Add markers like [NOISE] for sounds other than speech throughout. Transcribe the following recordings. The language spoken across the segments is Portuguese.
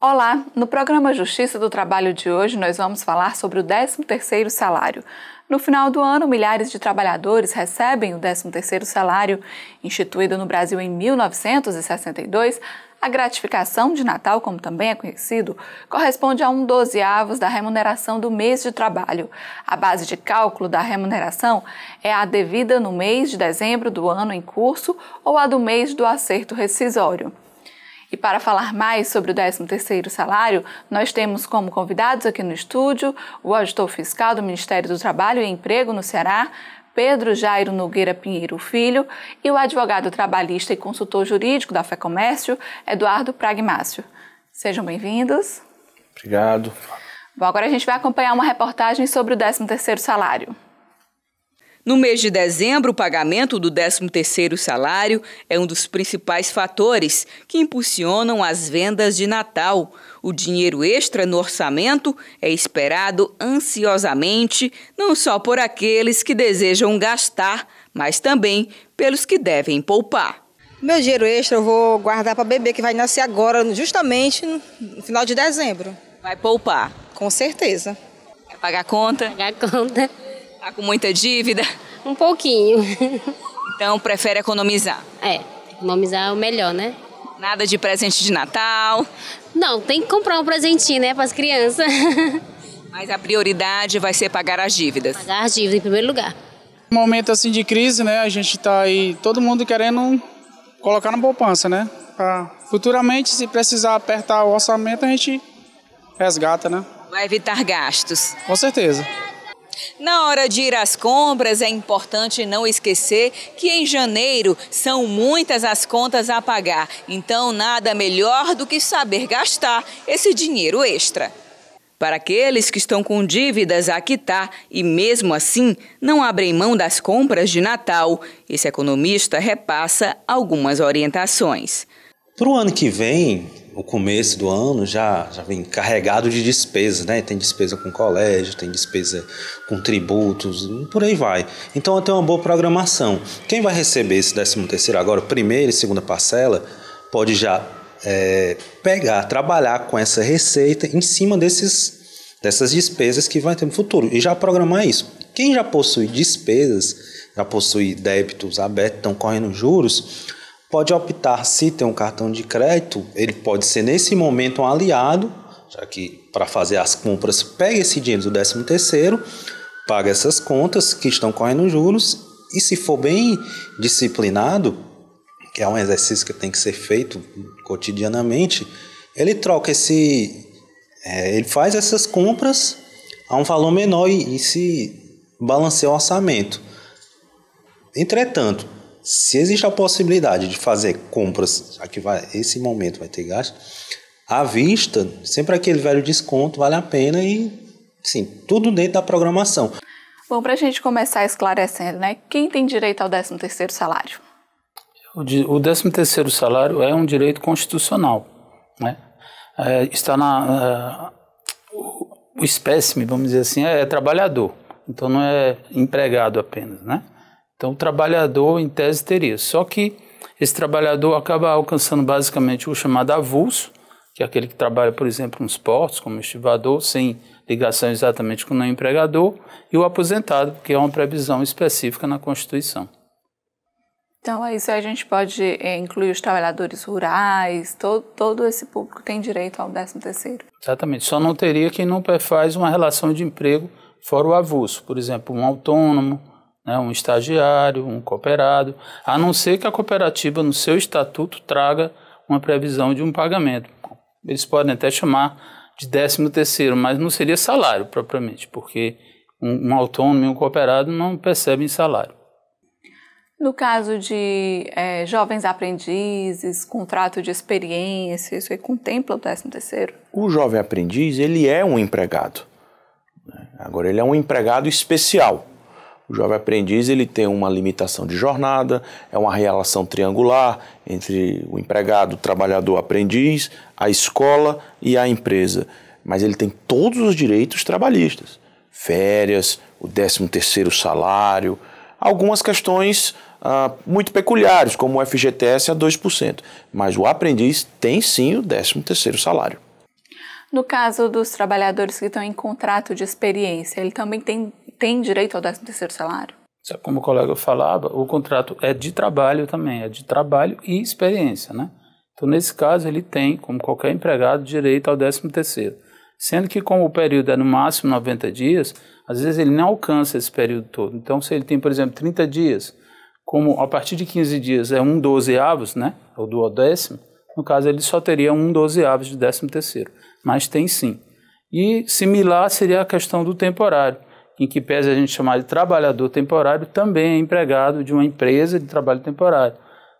Olá, no programa Justiça do Trabalho de hoje nós vamos falar sobre o 13º salário. No final do ano, milhares de trabalhadores recebem o 13º salário, instituído no Brasil em 1962, a gratificação de Natal, como também é conhecido, corresponde a um dozeavos da remuneração do mês de trabalho. A base de cálculo da remuneração é a devida no mês de dezembro do ano em curso ou a do mês do acerto rescisório. E para falar mais sobre o 13º salário, nós temos como convidados aqui no estúdio o auditor fiscal do Ministério do Trabalho e Emprego no Ceará, Pedro Jairo Nogueira Pinheiro Filho e o advogado trabalhista e consultor jurídico da FEComércio, Eduardo Pragmácio. Sejam bem-vindos. Obrigado. Bom, agora a gente vai acompanhar uma reportagem sobre o 13º salário. No mês de dezembro, o pagamento do 13º salário é um dos principais fatores que impulsionam as vendas de Natal. O dinheiro extra no orçamento é esperado ansiosamente, não só por aqueles que desejam gastar, mas também pelos que devem poupar. Meu dinheiro extra eu vou guardar para bebê que vai nascer agora, justamente no final de dezembro. Vai poupar? Com certeza. Vai pagar a conta? Pagar a conta. Tá com muita dívida? Um pouquinho. Então prefere economizar? É, economizar é o melhor, né? Nada de presente de Natal? Não, tem que comprar um presentinho, né, para as crianças. [LAUGHS] Mas a prioridade vai ser pagar as dívidas. Pagar as dívidas em primeiro lugar. Um momento assim de crise, né? A gente está aí, todo mundo querendo colocar na poupança, né? Pra futuramente, se precisar apertar o orçamento, a gente resgata, né? Vai evitar gastos. Com certeza. Na hora de ir às compras, é importante não esquecer que em janeiro são muitas as contas a pagar, então nada melhor do que saber gastar esse dinheiro extra. Para aqueles que estão com dívidas a quitar e, mesmo assim, não abrem mão das compras de Natal, esse economista repassa algumas orientações. Para o ano que vem, o começo do ano já, já vem carregado de despesas, né? Tem despesa com colégio, tem despesa com tributos, por aí vai. Então tem uma boa programação. Quem vai receber esse 13 terceiro agora, primeira e segunda parcela, pode já é, pegar, trabalhar com essa receita em cima desses, dessas despesas que vai ter no futuro e já programar isso. Quem já possui despesas, já possui débitos abertos, estão correndo juros, pode optar, se tem um cartão de crédito, ele pode ser nesse momento um aliado, já que para fazer as compras pega esse dinheiro do 13 terceiro, paga essas contas que estão correndo juros e se for bem disciplinado, que é um exercício que tem que ser feito cotidianamente, ele troca esse, é, ele faz essas compras a um valor menor e, e se balanceia o orçamento. Entretanto, se existe a possibilidade de fazer compras, já que vai, esse momento vai ter gasto, à vista, sempre aquele velho desconto vale a pena e, sim, tudo dentro da programação. Bom, para a gente começar esclarecendo, né? Quem tem direito ao 13 terceiro salário? O 13 terceiro salário é um direito constitucional, né? É, está na é, o espécime, vamos dizer assim, é, é trabalhador. Então não é empregado apenas, né? Então, o trabalhador, em tese, teria. Só que esse trabalhador acaba alcançando basicamente o chamado avulso, que é aquele que trabalha, por exemplo, nos portos, como estivador, sem ligação exatamente com o empregador, e o aposentado, porque é uma previsão específica na Constituição. Então, é isso. A gente pode é, incluir os trabalhadores rurais, todo, todo esse público tem direito ao 13 terceiro. Exatamente. Só não teria quem não faz uma relação de emprego fora o avulso. Por exemplo, um autônomo, né, um estagiário, um cooperado, a não ser que a cooperativa, no seu estatuto, traga uma previsão de um pagamento. Eles podem até chamar de décimo terceiro, mas não seria salário propriamente, porque um, um autônomo e um cooperado não percebem salário. No caso de é, jovens aprendizes, contrato de experiência, isso aí contempla o décimo terceiro? O jovem aprendiz, ele é um empregado. Né? Agora, ele é um empregado especial. O jovem aprendiz ele tem uma limitação de jornada, é uma relação triangular entre o empregado, o trabalhador, o aprendiz, a escola e a empresa. Mas ele tem todos os direitos trabalhistas: férias, o 13 terceiro salário, algumas questões ah, muito peculiares, como o FGTS a 2%. Mas o aprendiz tem sim o 13 terceiro salário. No caso dos trabalhadores que estão em contrato de experiência, ele também tem tem direito ao 13 terceiro salário? É como o colega falava, o contrato é de trabalho também, é de trabalho e experiência, né? Então, nesse caso, ele tem, como qualquer empregado, direito ao 13 terceiro, Sendo que, como o período é no máximo 90 dias, às vezes ele não alcança esse período todo. Então, se ele tem, por exemplo, 30 dias, como a partir de 15 dias é um avos, né? É Ou décimo, no caso ele só teria um avos de décimo terceiro. Mas tem sim. E similar seria a questão do temporário em que pese a gente chamar de trabalhador temporário, também é empregado de uma empresa de trabalho temporário.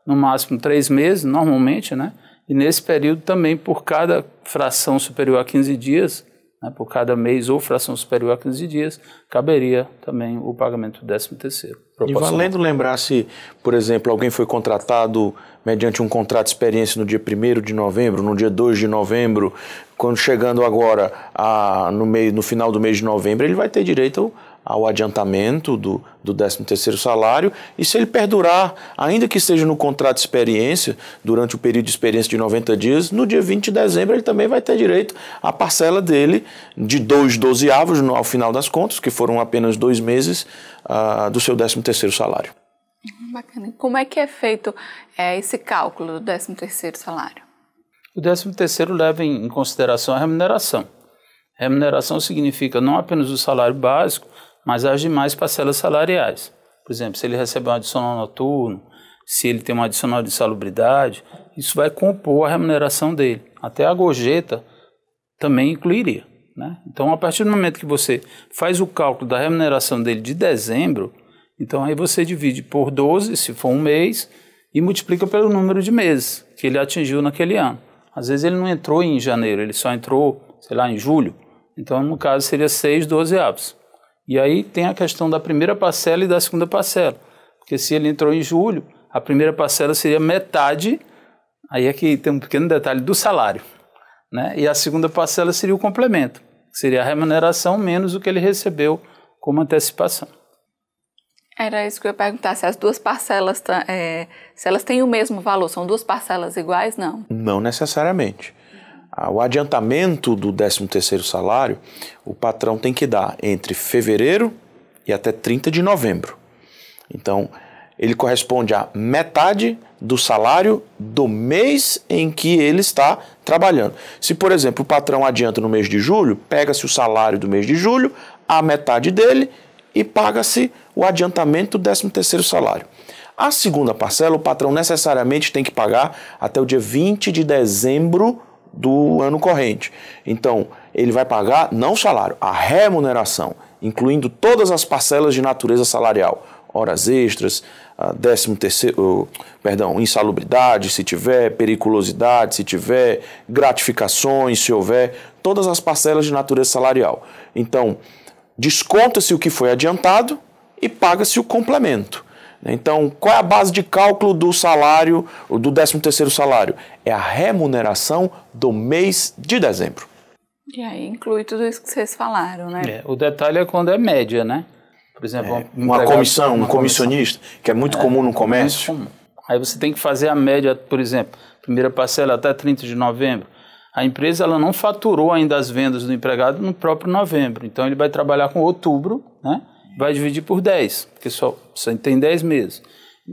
No máximo três meses, normalmente, né? E nesse período também, por cada fração superior a 15 dias, né, por cada mês ou fração superior a 15 dias, caberia também o pagamento do 13º. E valendo lembrar se, por exemplo, alguém foi contratado mediante um contrato de experiência no dia 1 de novembro, no dia 2 de novembro, quando chegando agora a, no, meio, no final do mês de novembro, ele vai ter direito ao adiantamento do, do 13º salário e se ele perdurar, ainda que seja no contrato de experiência, durante o período de experiência de 90 dias, no dia 20 de dezembro ele também vai ter direito à parcela dele de dois dozeavos no, ao final das contas, que foram apenas dois meses uh, do seu 13º salário. Bacana. Como é que é feito é, esse cálculo do 13º salário? O 13º leva em consideração a remuneração. Remuneração significa não apenas o salário básico, mas as demais parcelas salariais. Por exemplo, se ele recebe um adicional noturno, se ele tem um adicional de salubridade, isso vai compor a remuneração dele. Até a gorjeta também incluiria. Né? Então, a partir do momento que você faz o cálculo da remuneração dele de dezembro, então aí você divide por 12, se for um mês, e multiplica pelo número de meses que ele atingiu naquele ano. Às vezes ele não entrou em janeiro, ele só entrou, sei lá, em julho. Então, no caso, seria 6 avos. E aí tem a questão da primeira parcela e da segunda parcela. Porque se ele entrou em julho, a primeira parcela seria metade, aí aqui é tem um pequeno detalhe, do salário. Né? E a segunda parcela seria o complemento, que seria a remuneração menos o que ele recebeu como antecipação. Era isso que eu ia perguntar, se as duas parcelas, é, se elas têm o mesmo valor, são duas parcelas iguais, não? Não necessariamente. Ah, o adiantamento do 13º salário, o patrão tem que dar entre fevereiro e até 30 de novembro. Então, ele corresponde a metade do salário do mês em que ele está trabalhando. Se, por exemplo, o patrão adianta no mês de julho, pega-se o salário do mês de julho, a metade dele e paga-se o adiantamento do 13º salário. A segunda parcela, o patrão necessariamente tem que pagar até o dia 20 de dezembro do ano corrente. Então, ele vai pagar não o salário, a remuneração, incluindo todas as parcelas de natureza salarial, horas extras, ah, décimo terceiro, perdão, insalubridade, se tiver, periculosidade, se tiver, gratificações, se houver, todas as parcelas de natureza salarial. Então, desconta-se o que foi adiantado e paga-se o complemento. Né? Então, qual é a base de cálculo do salário, do 13º salário? É a remuneração do mês de dezembro. E aí inclui tudo isso que vocês falaram, né? É, o detalhe é quando é média, né? Por exemplo, é, uma comissão, um comissionista, comissão. que é muito é, comum no comércio. Comum. Aí você tem que fazer a média, por exemplo, primeira parcela até 30 de novembro. A empresa ela não faturou ainda as vendas do empregado no próprio novembro, então ele vai trabalhar com outubro, né? vai dividir por 10, porque só, só tem 10 meses.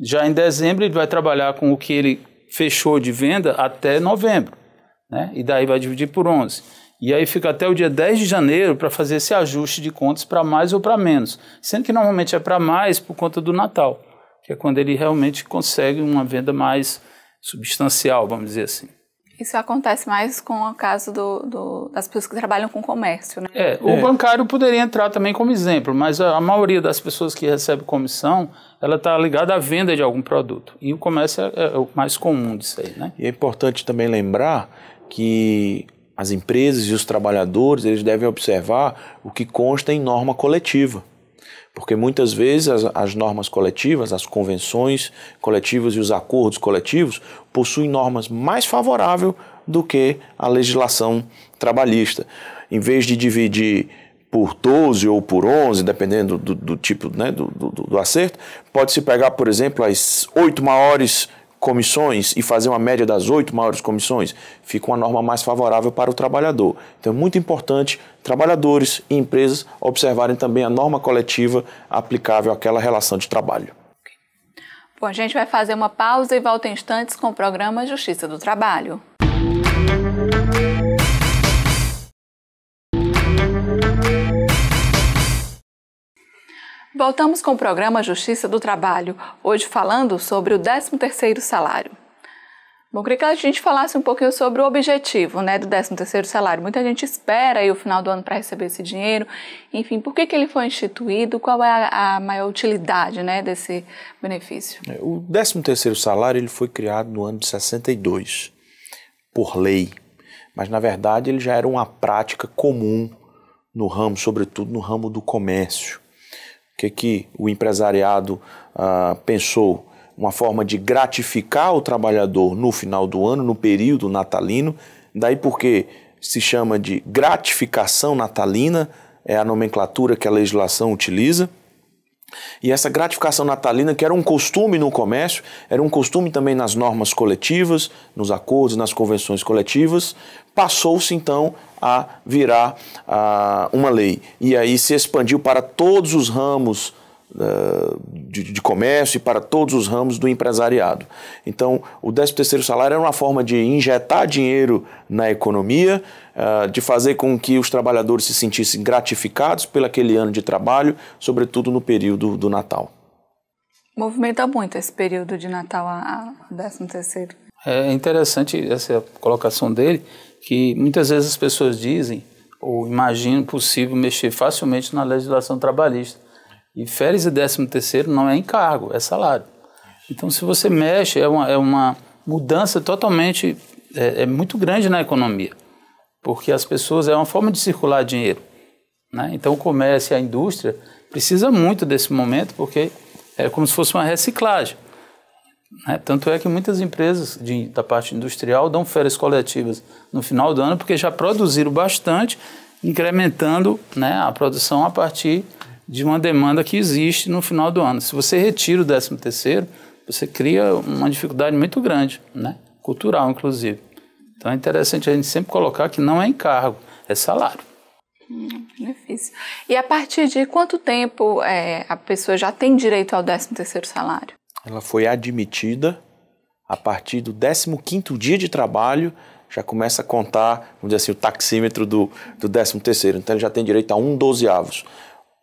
Já em dezembro, ele vai trabalhar com o que ele fechou de venda até novembro, né? e daí vai dividir por 11. E aí fica até o dia 10 de janeiro para fazer esse ajuste de contas para mais ou para menos, sendo que normalmente é para mais por conta do Natal, que é quando ele realmente consegue uma venda mais substancial, vamos dizer assim. Isso acontece mais com o caso do, do, das pessoas que trabalham com comércio, né? É, o é. bancário poderia entrar também como exemplo, mas a, a maioria das pessoas que recebe comissão, ela está ligada à venda de algum produto. E o comércio é, é, o mais comum disso aí, né? E é importante também lembrar que as empresas e os trabalhadores, eles devem observar o que consta em norma coletiva. Porque muitas vezes as, as normas coletivas, as convenções coletivas e os acordos coletivos possuem normas mais favoráveis do que a legislação trabalhista. Em vez de dividir por 12 ou por 11, dependendo do, do tipo né, do, do, do, acerto, pode-se pegar, por exemplo, as oito maiores comissões e fazer uma média das oito maiores comissões, fica uma norma mais favorável para o trabalhador. Então é muito importante trabalhadores e empresas observarem também a norma coletiva aplicável àquela relação de trabalho. Bom, a gente vai fazer uma pausa e volta em instantes com o programa Justiça do Trabalho. Voltamos com o programa Justiça do Trabalho, hoje falando sobre o 13º salário. Bom, queria que a gente falasse um pouquinho sobre o objetivo né, do 13º salário. Muita gente espera aí o final do ano para receber esse dinheiro. Enfim, por que, que ele foi instituído? Qual é a, a maior utilidade né, desse benefício? É, o 13º salário ele foi criado no ano de 62, por lei. Mas, na verdade, ele já era uma prática comum no ramo, sobretudo no ramo do comércio que, que o empresariado ah, pensou uma forma de gratificar o trabalhador no final do ano, no período natalino, daí porque se chama de gratificação natalina, é a nomenclatura que a legislação utiliza. E essa gratificação natalina, que era um costume no comércio, era um costume também nas normas coletivas, nos acordos, nas convenções coletivas, passou-se então a virar a, uma lei. E aí se expandiu para todos os ramos Uh, de, de, comércio e para todos os ramos do empresariado. Então, o 13º salário era uma forma de injetar dinheiro na economia, uh, de fazer com que os trabalhadores se sentissem gratificados pelo aquele ano de trabalho, sobretudo no período do Natal. Movimenta muito esse período de Natal a, 13º. É interessante essa colocação dele, que muitas vezes as pessoas dizem ou imaginam possível mexer facilmente na legislação trabalhista. E férias e décimo terceiro não é encargo, é salário. Então, se você mexe, é uma, é uma mudança totalmente, é, é muito grande na economia, porque as pessoas, é uma forma de circular dinheiro. Né? Então, o comércio e a indústria precisa muito desse momento, porque é como se fosse uma reciclagem. Né? Tanto é que muitas empresas de, da parte industrial dão férias coletivas no final do ano, porque já produziram bastante, incrementando né, a produção a partir de uma demanda que existe no final do ano. Se você retira o 13 terceiro, você cria uma dificuldade muito grande, né? cultural inclusive. Então é interessante a gente sempre colocar que não é encargo, é salário. Hum, benefício. E a partir de quanto tempo é, a pessoa já tem direito ao 13 terceiro salário? ela foi admitida a partir do 15º dia de trabalho, já começa a contar, vamos dizer assim, o taxímetro do, do 13º. Então ele já tem direito a um dozeavos.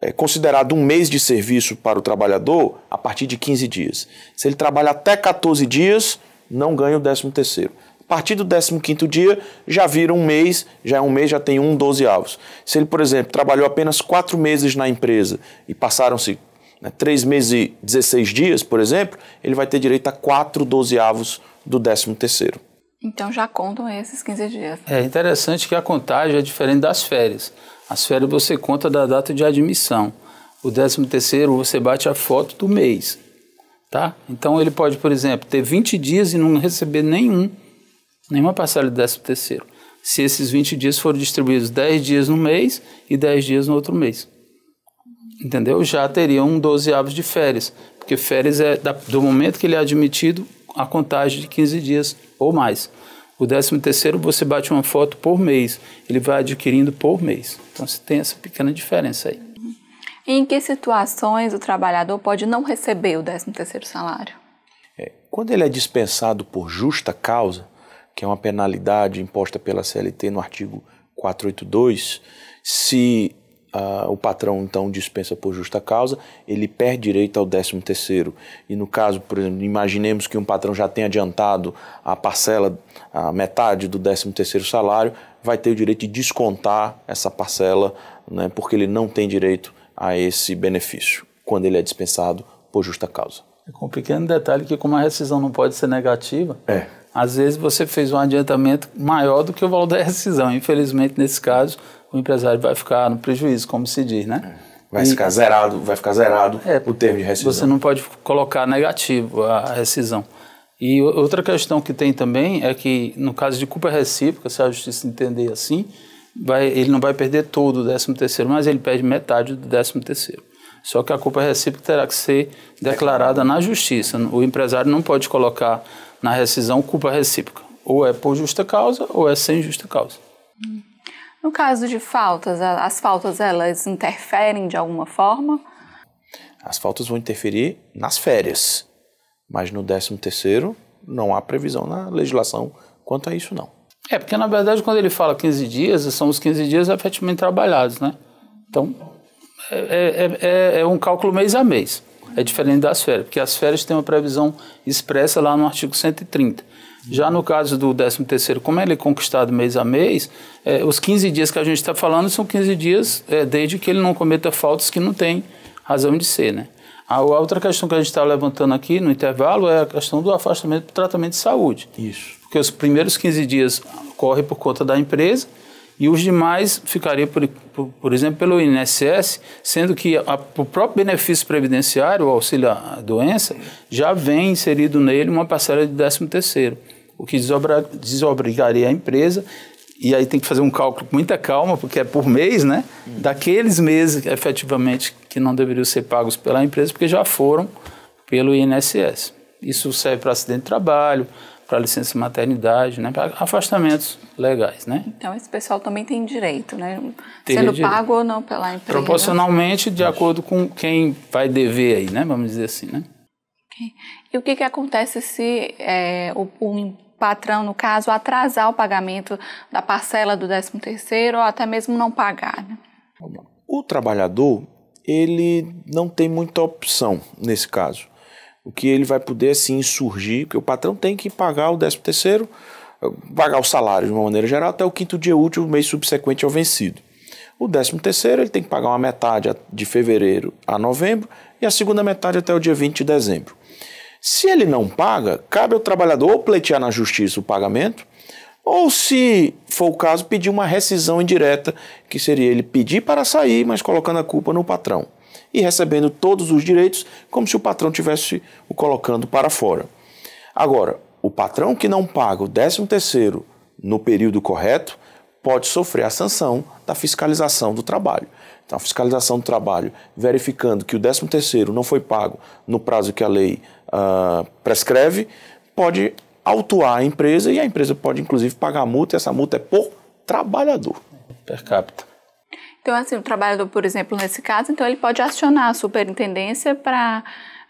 É considerado um mês de serviço para o trabalhador a partir de 15 dias. Se ele trabalha até 14 dias, não ganha o 13º. A partir do 15º dia, já vira um mês, já é um mês, já tem um dozeavos. Se ele, por exemplo, trabalhou apenas quatro meses na empresa e passaram-se né, 3 meses e 16 dias, por exemplo, ele vai ter direito a 4 dozeavos do 13 terceiro. Então já contam esses 15 dias. É interessante que a contagem é diferente das férias. As férias você conta da data de admissão. O 13 terceiro você bate a foto do mês, tá? Então ele pode, por exemplo, ter 20 dias e não receber nenhum, nenhuma parcela do 13 terceiro. Se esses 20 dias forem distribuídos 10 dias no mês e 10 dias no outro mês entendeu? Já teriam 12 avos de férias, porque férias é da, do momento que ele é admitido a contagem de 15 dias ou mais. O 13 terceiro você bate uma foto por mês, ele vai adquirindo por mês. Então você tem essa pequena diferença aí. Em que situações o trabalhador pode não receber o 13 terceiro salário? É, quando ele é dispensado por justa causa, que é uma penalidade imposta pela CLT no artigo 482, se o patrão então dispensa por justa causa, ele perde direito ao 13 terceiro. E no caso, por exemplo, imaginemos que um patrão já tenha adiantado a parcela, a metade do 13 terceiro salário, vai ter o direito de descontar essa parcela, né, porque ele não tem direito a esse benefício quando ele é dispensado por justa causa. É com um pequeno detalhe que como a rescisão não pode ser negativa, é. às vezes você fez um adiantamento maior do que o valor da rescisão. Infelizmente, nesse caso, o empresário vai ficar no prejuízo, como se diz, né? É. Vai e, ficar zerado, vai ficar zerado é, o termo de rescisão. Você não pode colocar negativo a rescisão. E outra questão que tem também é que, no caso de culpa recíproca, se a justiça entender assim, vai, ele não vai perder todo o 13 terceiro, mas ele perde metade do 13 terceiro. Só que a culpa recíproca terá que ser declarada na justiça. O empresário não pode colocar na rescisão culpa recíproca. Ou é por justa causa ou é sem justa causa. Hum. No caso de faltas, as faltas elas interferem de alguma forma? As faltas vão interferir nas férias, mas no 13 terceiro não há previsão na legislação quanto a isso não. É, porque na verdade quando ele fala 15 dias, são os 15 dias efetivamente trabalhados, né? Então, é, é, é, é um cálculo mês a mês. É diferente das férias, porque as férias têm uma previsão expressa lá no artigo 130. Já no caso do 13 terceiro como ele é conquistado mês a mês, é, os 15 dias que a gente está falando são 15 dias é, desde que ele não cometa faltas que não tem razão de ser, né? A outra questão que a gente está levantando aqui no intervalo é a questão do afastamento para tratamento de saúde. Isso. Porque os primeiros 15 dias corre por conta da empresa, e os demais ficariam por, por, por exemplo, pelo INSS, sendo que a, o próprio benefício previdenciário, o auxílio à doença, já vem inserido nele uma parcela de 13 terceiro, o que desobra, desobrigaria a empresa e aí tem que fazer um cálculo com muita calma, porque é por mês, né? Daqueles meses efetivamente que não deveriam ser pagos pela empresa, porque já foram pelo INSS. Isso serve para acidente de trabalho, para licença maternidade, né, para afastamentos legais, né? Então esse pessoal também tem direito, né? Sendo direito. pago ou não pela empresa? Proporcionalmente, de acordo com quem vai dever aí, né? Vamos dizer assim, né? Okay. E o que, que acontece se é, o, o patrão, no caso, atrasar o pagamento da parcela do 13 terceiro ou até mesmo não pagar? Né? O trabalhador ele não tem muita opção nesse caso o que ele vai poder assim surgir, porque o patrão tem que pagar o 13 terceiro, pagar o salário de uma maneira geral até o quinto dia útil, o mês subsequente ao vencido. O 13 terceiro ele tem que pagar uma metade de fevereiro a novembro e a segunda metade até o dia 20 de dezembro. Se ele não paga, cabe ao trabalhador ou pleitear na justiça o pagamento, ou se for o caso, pedir uma rescisão indireta, que seria ele pedir para sair, mas colocando a culpa no patrão e recebendo todos os direitos, como se o patrão tivesse o colocando para fora. Agora, o patrão que não paga o 13º no período correto pode sofrer a sanção da fiscalização do trabalho. Então, a fiscalização do trabalho, verificando que o 13º não foi pago no prazo que a lei uh, prescreve, pode autuar a empresa e a empresa pode, inclusive, pagar a multa. E essa multa é por trabalhador. Per capita. Então, assim, o trabalhador, por exemplo, nesse caso, então ele pode acionar a superintendência para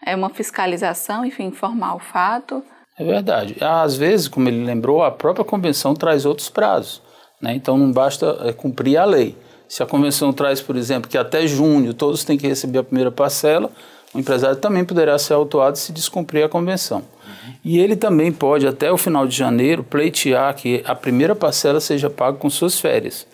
é, uma fiscalização, enfim, informar o fato. É verdade. Às vezes, como ele lembrou, a própria convenção traz outros prazos. Né? Então, não basta é, cumprir a lei. Se a convenção traz, por exemplo, que até junho todos têm que receber a primeira parcela, o empresário também poderá ser autuado se descumprir a convenção. Uhum. E ele também pode, até o final de janeiro, pleitear que a primeira parcela seja paga com suas férias.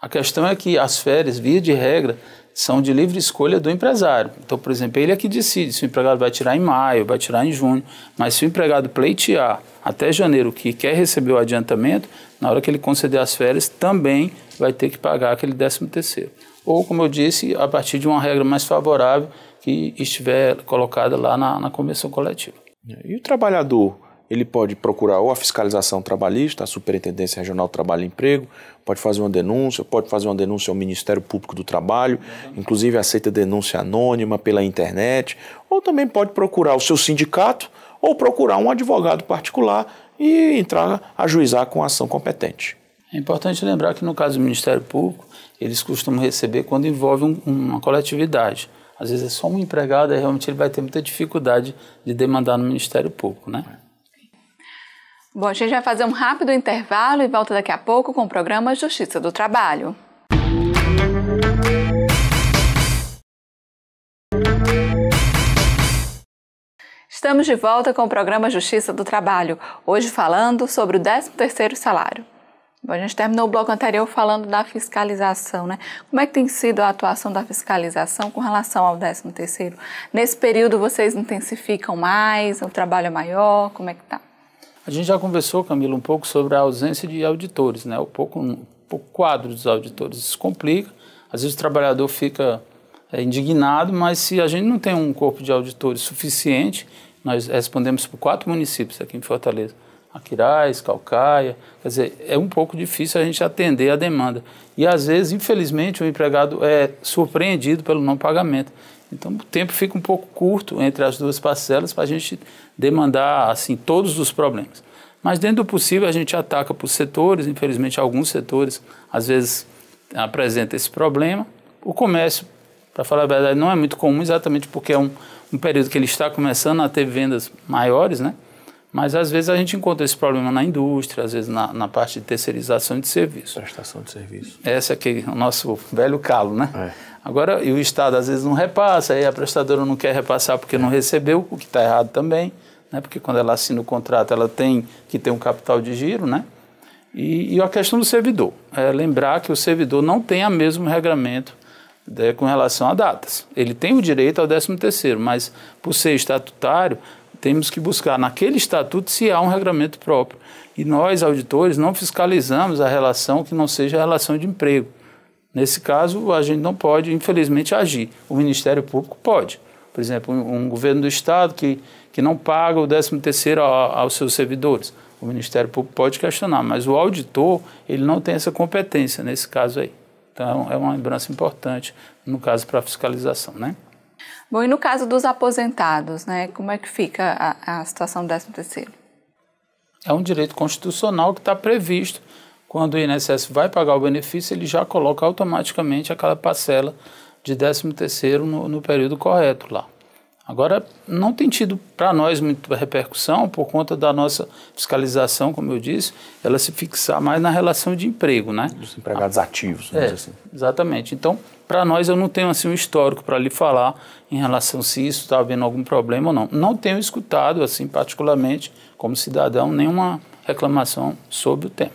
A questão é que as férias, via de regra, são de livre escolha do empresário. Então, por exemplo, ele é que decide se o empregado vai tirar em maio, vai tirar em junho, mas se o empregado pleitear até janeiro que quer receber o adiantamento, na hora que ele conceder as férias, também vai ter que pagar aquele 13 terceiro. Ou, como eu disse, a partir de uma regra mais favorável que estiver colocada lá na, na convenção coletiva. E o trabalhador, ele pode procurar ou a fiscalização trabalhista, a Superintendência Regional do Trabalho e Emprego, pode fazer uma denúncia, pode fazer uma denúncia ao Ministério Público do Trabalho, inclusive aceita denúncia anônima pela internet, ou também pode procurar o seu sindicato ou procurar um advogado particular e entrar a juizar com a ação competente. É importante lembrar que no caso do Ministério Público, eles costumam receber quando envolve um, uma coletividade. Às vezes é só um empregado e realmente ele vai ter muita dificuldade de demandar no Ministério Público, né? Bom, a gente vai fazer um rápido intervalo e volta daqui a pouco com o programa Justiça do Trabalho. Estamos de volta com o programa Justiça do Trabalho, hoje falando sobre o 13º salário. Bom, a gente terminou o bloco anterior falando da fiscalização, né? Como é que tem sido a atuação da fiscalização com relação ao 13º? Nesse período vocês intensificam mais, o é trabalho é maior, como é que tá? A gente já conversou, Camila, um pouco sobre a ausência de auditores, né? O pouco, um pouco quadro dos auditores. Isso complica. Às vezes o trabalhador fica é, indignado, mas se a gente não tem um corpo de auditores suficiente, nós respondemos por quatro municípios aqui em Fortaleza. Aquiraz, Calcaia, quer dizer, é um pouco difícil a gente atender a demanda. E às vezes, infelizmente, o empregado é surpreendido pelo não pagamento. Então o tempo fica um pouco curto entre as duas parcelas para a gente demandar assim todos os problemas. Mas dentro do possível a gente ataca por setores, infelizmente alguns setores às vezes apresenta esse problema. O comércio, para falar a verdade, não é muito comum exatamente porque é um, um período que ele está começando a ter vendas maiores, né? Mas às vezes a gente encontra esse problema na indústria, às vezes na, na parte de terceirização de serviço. Prestação de serviço. Essa aqui é o nosso velho calo, né? É. Agora, e o Estado às vezes não repassa, aí a prestadora não quer repassar porque não recebeu, o que está errado também, né? porque quando ela assina o contrato, ela tem que ter um capital de giro, né? E, e a questão do servidor. É lembrar que o servidor não tem o mesmo regramento né, com relação a datas. Ele tem o direito ao 13 terceiro, mas por ser estatutário, temos que buscar naquele estatuto se há um regramento próprio. E nós, auditores, não fiscalizamos a relação que não seja a relação de emprego. Nesse caso, a gente não pode, infelizmente, agir. O Ministério Público pode. Por exemplo, um governo do Estado que, que não paga o 13º aos seus servidores. O Ministério Público pode questionar, mas o auditor ele não tem essa competência nesse caso aí. Então, é uma lembrança importante, no caso, para a fiscalização, né? Bom, e no caso dos aposentados, né, como é que fica a, a situação do 13 terceiro? É um direito constitucional que está previsto quando o INSS vai pagar o benefício, ele já coloca automaticamente aquela parcela de 13º no, no período correto lá. Agora, não tem tido para nós muita repercussão por conta da nossa fiscalização, como eu disse, ela se fixar mais na relação de emprego, né? Dos empregados ah, ativos, é, assim. Exatamente. Então, para nós, eu não tenho assim um histórico para lhe falar em relação se isso está havendo algum problema ou não. Não tenho escutado, assim, particularmente, como cidadão, nenhuma reclamação sobre o tema.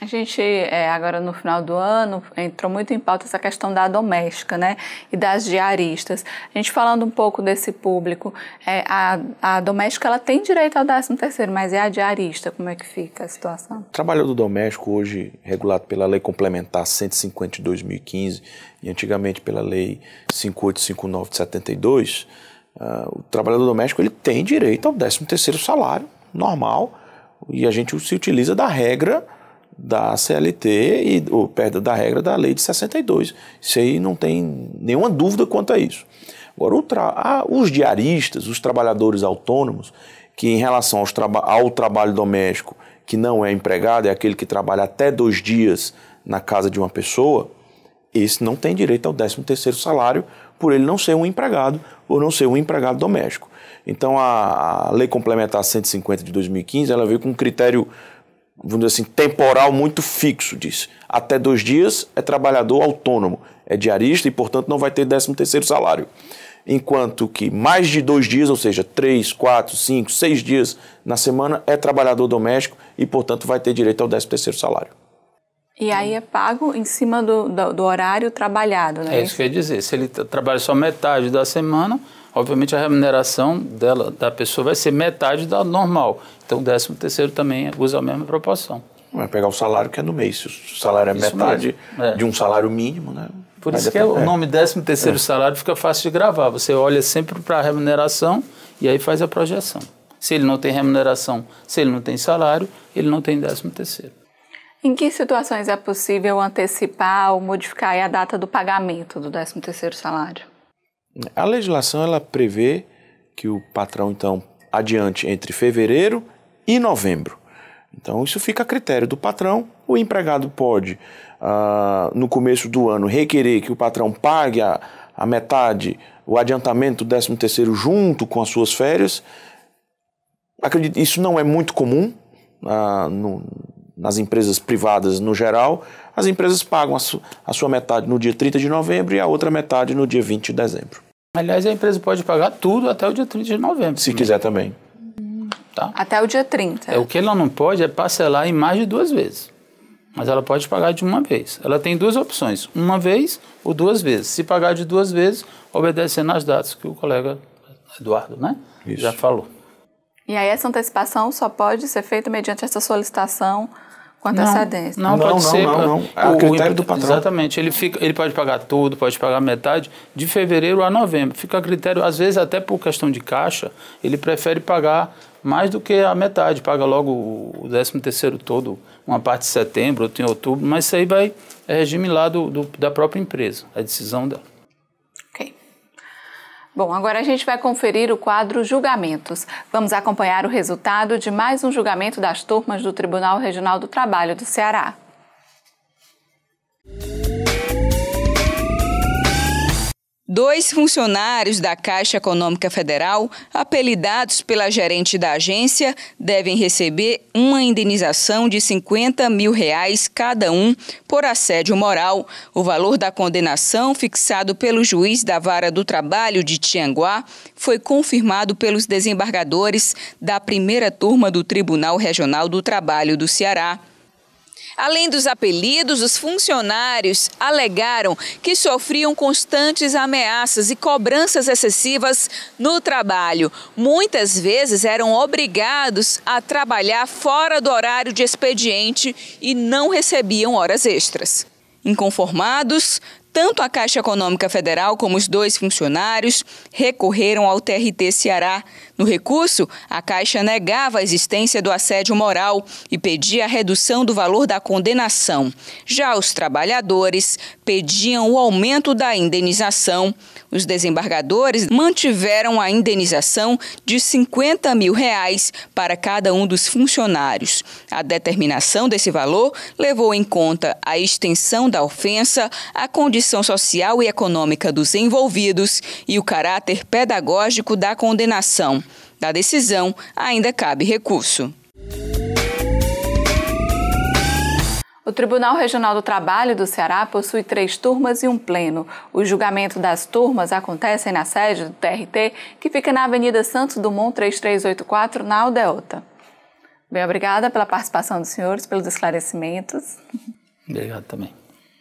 A gente, é, agora no final do ano, entrou muito em pauta essa questão da doméstica, né? E das diaristas. A gente falando um pouco desse público, é, a, a doméstica ela tem direito ao 13 terceiro, mas é a diarista, como é que fica a situação? O trabalho do doméstico hoje, regulado pela Lei Complementar 150 de 2015 e antigamente pela Lei 5859 de 72, uh, ah, o trabalhador doméstico ele tem direito ao 13 terceiro salário normal e a gente se utiliza da regra da CLT e ou, perda da regra da lei de 62. Isso aí não tem nenhuma dúvida quanto a isso. Agora, tra... ah, os diaristas, os trabalhadores autônomos, que em relação traba... ao trabalho doméstico, que não é empregado, é aquele que trabalha até dois dias na casa de uma pessoa, esse não tem direito ao 13 terceiro salário por ele não ser um empregado ou não ser um empregado doméstico. Então, a, a Lei Complementar 150 de 2015, ela veio com um critério vamos dizer assim, temporal muito fixo disso. Até dois dias é trabalhador autônomo, é diarista e, portanto, não vai ter 13 terceiro salário. Enquanto que mais de dois dias, ou seja, três, quatro, cinco, seis dias na semana, é trabalhador doméstico e, portanto, vai ter direito ao 13 terceiro salário. E aí é pago em cima do, do, do horário trabalhado, né? É isso que eu ia dizer. Se ele trabalha só metade da semana, obviamente a remuneração dela, da pessoa, vai ser metade da normal. Então o 13 terceiro também usa a mesma proporção. Vai pegar o salário que é no mês. Se o salário é isso metade é. de um salário mínimo, né? Por isso que é, o nome 13 terceiro é. salário fica fácil de gravar. Você olha sempre para a remuneração e aí faz a projeção. Se ele não tem remuneração, se ele não tem salário, ele não tem 13 terceiro. Em que situações é possível antecipar ou modificar a data do pagamento do 13 terceiro salário? A legislação ela prevê que o patrão então adiante entre fevereiro e novembro. Então isso fica a critério do patrão. O empregado pode ah, no começo do ano requerer que o patrão pague a, a metade, o adiantamento do 13 terceiro junto com as suas férias. Acredito isso não é muito comum ah, no, nas empresas privadas no geral, as empresas pagam a, su a, sua metade no dia 30 de novembro e a outra metade no dia 20 de dezembro. Aliás, a empresa pode pagar tudo até o dia 30 de novembro. Se quiser também. Tá? Até o dia 30. É, o que ela não pode é parcelar em mais de duas vezes. Mas ela pode pagar de uma vez. Ela tem duas opções, uma vez ou duas vezes. Se pagar de duas vezes, obedecendo às datas que o colega Eduardo né, já falou. E aí essa antecipação só pode ser feita mediante essa solicitação com antecedência. Não, não, não pode não, ser. Não, não, É o, critério do patrão. Exatamente. Ele, fica, ele pode pagar tudo, pode pagar metade, de fevereiro a novembro. Fica a critério, às vezes até por questão de caixa, ele prefere pagar mais do que a metade, paga logo o 13 terceiro todo, uma parte em setembro, outra em outubro, mas isso aí vai é regime lá do, do da própria empresa, a decisão dela. Bom, agora a gente vai conferir o quadro Julgamentos. Vamos acompanhar o resultado de mais um julgamento das turmas do Tribunal Regional do Trabalho do Ceará. Dois funcionários da Caixa Econômica Federal, apelidados pela gerente da agência, devem receber uma indenização de 50 mil reais cada um por assédio moral. O valor da condenação, fixado pelo juiz da Vara do Trabalho de Tianguá, foi confirmado pelos desembargadores da primeira turma do Tribunal Regional do Trabalho do Ceará. Além dos apelidos, os funcionários alegaram que sofriam constantes ameaças e cobranças excessivas no trabalho. Muitas vezes eram obrigados a trabalhar fora do horário de expediente e não recebiam horas extras. Inconformados, tanto a Caixa Econômica Federal como os dois funcionários recorreram ao TRT Ceará no recurso, a Caixa negava a existência do assédio moral e pedia a redução do valor da condenação. Já os trabalhadores pediam o aumento da indenização. Os desembargadores mantiveram a indenização de 50 mil reais para cada um dos funcionários. A determinação desse valor levou em conta a extensão da ofensa, a condição social e econômica dos envolvidos e o caráter pedagógico da condenação. Da decisão, ainda cabe recurso. O Tribunal Regional do Trabalho do Ceará possui três turmas e um pleno. O julgamento das turmas acontece na sede do TRT, que fica na Avenida Santos Dumont 3384, na Aldeota. Bem, obrigada pela participação dos senhores, pelos esclarecimentos. Obrigado também.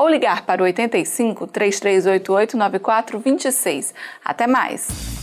ou ligar para o 85 3388 9426. Até mais!